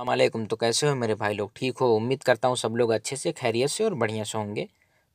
अलमैकम तो कैसे हो मेरे भाई लोग ठीक हो उम्मीद करता हूँ सब लोग अच्छे से खैरियत से और बढ़िया से होंगे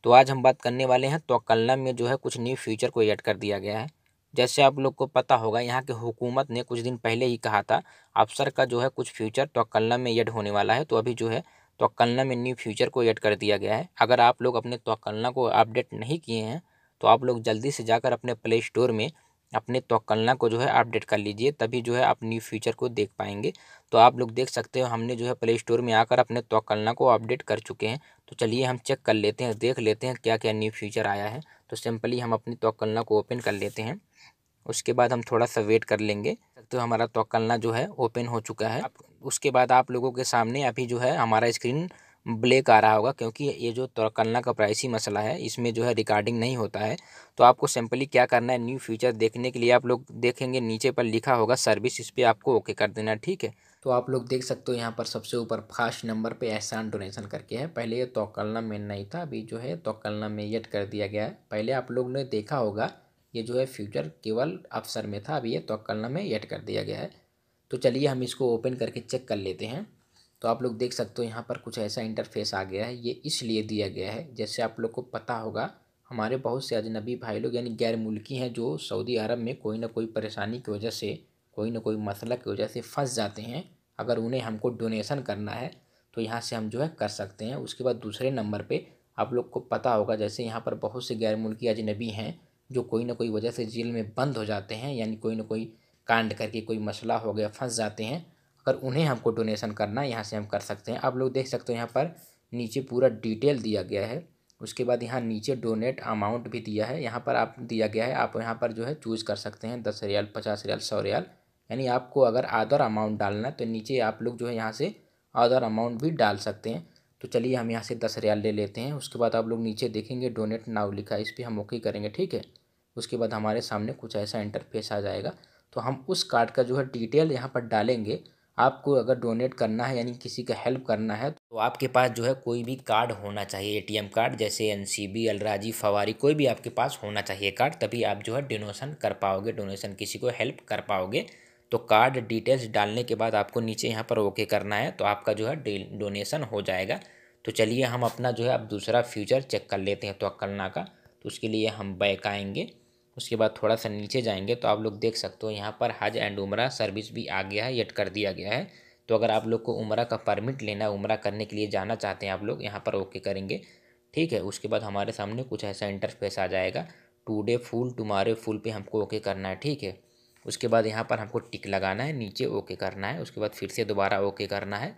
तो आज हम बात करने वाले हैं तोकलना में जो है कुछ न्यू फ्यूचर को ऐड कर दिया गया है जैसे आप लोग को पता होगा यहाँ के हुकूमत ने कुछ दिन पहले ही कहा था अफसर का जो है कुछ फ्यूचर तोकलना में ऐड होने वाला है तो अभी जो है तोकलना में न्यू फ्यूचर को ऐड कर दिया गया है अगर आप लोग अपने तोकलना को अपडेट नहीं किए हैं तो आप लोग जल्दी से जाकर अपने प्ले स्टोर में अपने तोकलना को जो है अपडेट कर लीजिए तभी जो है आप न्यू फीचर को देख पाएंगे तो आप लोग देख सकते हो हमने जो है प्ले स्टोर में आकर अपने तोकलना को अपडेट कर चुके हैं तो चलिए हम चेक कर लेते हैं देख लेते हैं क्या क्या न्यू फीचर आया है तो सिंपली हम अपनी तोकलना को ओपन कर लेते हैं उसके बाद हम थोड़ा सा वेट कर लेंगे तो हमारा तोकलना जो है ओपन हो चुका है उसके बाद आप लोगों के सामने अभी जो है हमारा स्क्रीन ब्लैक आ रहा होगा क्योंकि ये जो तोकलना का प्राइसी मसला है इसमें जो है रिकॉर्डिंग नहीं होता है तो आपको सिंपली क्या करना है न्यू फीचर देखने के लिए आप लोग देखेंगे नीचे पर लिखा होगा सर्विस इस पर आपको ओके कर देना ठीक है तो आप लोग देख सकते हो यहाँ पर सबसे ऊपर फास्ट नंबर पे एहसान डोनेशन करके है पहले ये तोकलना में नहीं था अभी जो है तोकलना में येट कर दिया गया है पहले आप लोग ने देखा होगा ये जो है फ्यूचर केवल अफसर में था अभी ये तोकलना में येट कर दिया गया है तो चलिए हम इसको ओपन करके चेक कर लेते हैं तो आप लोग देख सकते हो यहाँ पर कुछ ऐसा इंटरफेस आ गया है ये इसलिए दिया गया है जैसे आप लोग को पता होगा हमारे बहुत से अजनबी भाई लोग यानी गैर मुल्की हैं जो सऊदी अरब में कोई ना कोई परेशानी की वजह से कोई ना कोई मसला की वजह से फंस जाते हैं अगर उन्हें हमको डोनेसन करना है तो यहाँ से हम जो है कर सकते हैं उसके बाद दूसरे नंबर पर आप लोग को पता होगा जैसे यहाँ पर बहुत से गैर मुल्की अजनबी हैं जो कोई ना कोई वजह से जेल में बंद हो जाते हैं यानी कोई ना कोई कांड करके कोई मसला हो गया फंस जाते हैं अगर उन्हें हमको डोनेसन करना यहाँ से हम कर सकते हैं आप लोग देख सकते हो यहाँ पर नीचे पूरा डिटेल दिया गया है उसके बाद यहाँ नीचे डोनेट अमाउंट भी दिया है यहाँ पर आप दिया गया है आप यहाँ पर जो है चूज़ कर सकते हैं दस रियाल पचास रियाल सौ रियाल यानी आपको अगर अदर अमाउंट डालना है तो नीचे आप लोग जो है यहाँ से अदर अमाउंट भी डाल सकते हैं तो चलिए हम यहाँ से दस रियाल ले लेते हैं उसके बाद आप लोग नीचे देखेंगे डोनेट नाव लिखा इस पर हम ओके करेंगे ठीक है उसके बाद हमारे सामने कुछ ऐसा इंटरफेस आ जाएगा तो हम उस कार्ड का जो है डिटेल यहाँ पर डालेंगे आपको अगर डोनेट करना है यानी किसी का हेल्प करना है तो आपके पास जो है कोई भी कार्ड होना चाहिए एटीएम कार्ड जैसे एनसीबी अलराजी फवारी कोई भी आपके पास होना चाहिए कार्ड तभी आप जो है डोनेशन कर पाओगे डोनेशन किसी को हेल्प कर पाओगे तो कार्ड डिटेल्स डालने के बाद आपको नीचे यहाँ पर ओके करना है तो आपका जो है डोनेशन हो जाएगा तो चलिए हम अपना जो है अब दूसरा फ्यूचर चेक कर लेते हैं तो का तो उसके लिए हम बैक आएंगे उसके बाद थोड़ा सा नीचे जाएंगे तो आप लोग देख सकते हो यहाँ पर हज एंड उमरा सर्विस भी आ गया है एड कर दिया गया है तो अगर आप लोग को उमरा का परमिट लेना है उमरा करने के लिए जाना चाहते हैं आप लोग यहाँ पर ओके करेंगे ठीक है उसके बाद हमारे सामने कुछ ऐसा इंटरफेस आ जाएगा टूडे फुल टुमारे फुल पे हमको ओके करना है ठीक है उसके बाद यहाँ पर हमको टिक लगाना है नीचे ओके करना है उसके बाद फिर से दोबारा ओके करना है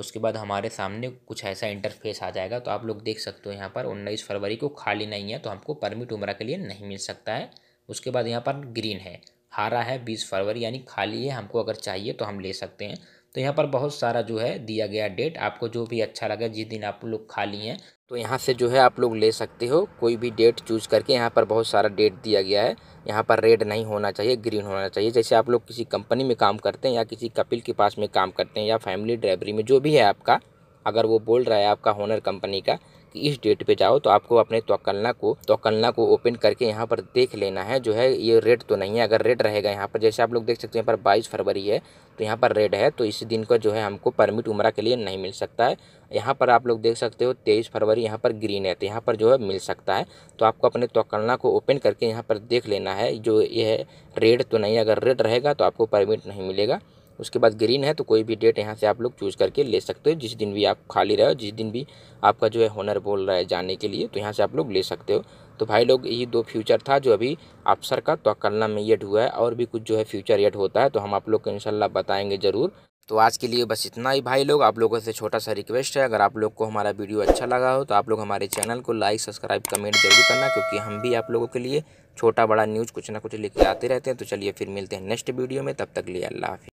उसके बाद हमारे सामने कुछ ऐसा इंटरफेस आ जाएगा तो आप लोग देख सकते हो यहाँ पर उन्नीस फरवरी को खाली नहीं है तो हमको परमिट उम्र के लिए नहीं मिल सकता है उसके बाद यहाँ पर ग्रीन है हारा है बीस फरवरी यानी खाली है हमको अगर चाहिए तो हम ले सकते हैं तो यहाँ पर बहुत सारा जो है दिया गया डेट आपको जो भी अच्छा लगे जिस दिन आप लोग खाली हैं तो यहाँ से जो है आप लोग ले सकते हो कोई भी डेट चूज करके यहाँ पर बहुत सारा डेट दिया गया है यहाँ पर रेड नहीं होना चाहिए ग्रीन होना चाहिए जैसे आप लोग किसी कंपनी में काम करते हैं या किसी कपिल के पास में काम करते हैं या फैमिली ड्राइवरी में जो भी है आपका अगर वो बोल रहा है आपका होनर कंपनी का कि इस डेट पे जाओ तो आपको अपने तोकलना को तोकलना को ओपन करके यहाँ पर देख लेना है जो है ये रेड तो नहीं है अगर रेड रहेगा यहाँ पर जैसे आप लोग देख सकते हैं यहाँ पर बाईस फरवरी है तो यहाँ पर रेड है तो इसी दिन का जो है हमको परमिट उम्र के लिए नहीं मिल सकता है यहाँ पर आप लोग देख सकते हो तेईस फरवरी यहाँ पर ग्रीन है तो यहाँ पर जो है मिल सकता है तो आपको अपने तोकलना को ओपन करके यहाँ पर देख लेना है जो ये है रेड तो नहीं अगर रेड रहेगा तो आपको परमिट नहीं मिलेगा उसके बाद ग्रीन है तो कोई भी डेट यहाँ से आप लोग चूज़ करके ले सकते हो जिस दिन भी आप खाली रहे हो जिस दिन भी आपका जो है होनर बोल रहा है जाने के लिए तो यहाँ से आप लोग ले सकते हो तो भाई लोग ये दो फ्यूचर था जो अभी अफसर का तोकलना में एड हुआ है और भी कुछ जो है फ्यूचर एड होता है तो हम आप लोग को इनशाला बताएंगे ज़रूर तो आज के लिए बस इतना ही भाई लोग आप लोगों से छोटा सा रिक्वेस्ट है अगर आप लोग को हमारा वीडियो अच्छा लगा हो तो आप लोग हमारे चैनल को लाइक सब्सक्राइब कमेंट जरूर करना क्योंकि हम भी आप लोगों के लिए छोटा बड़ा न्यूज़ कुछ ना कुछ लेके आते रहते हैं तो चलिए फिर मिलते हैं नेक्स्ट वीडियो में तब तक लिए अल्लाह हाफि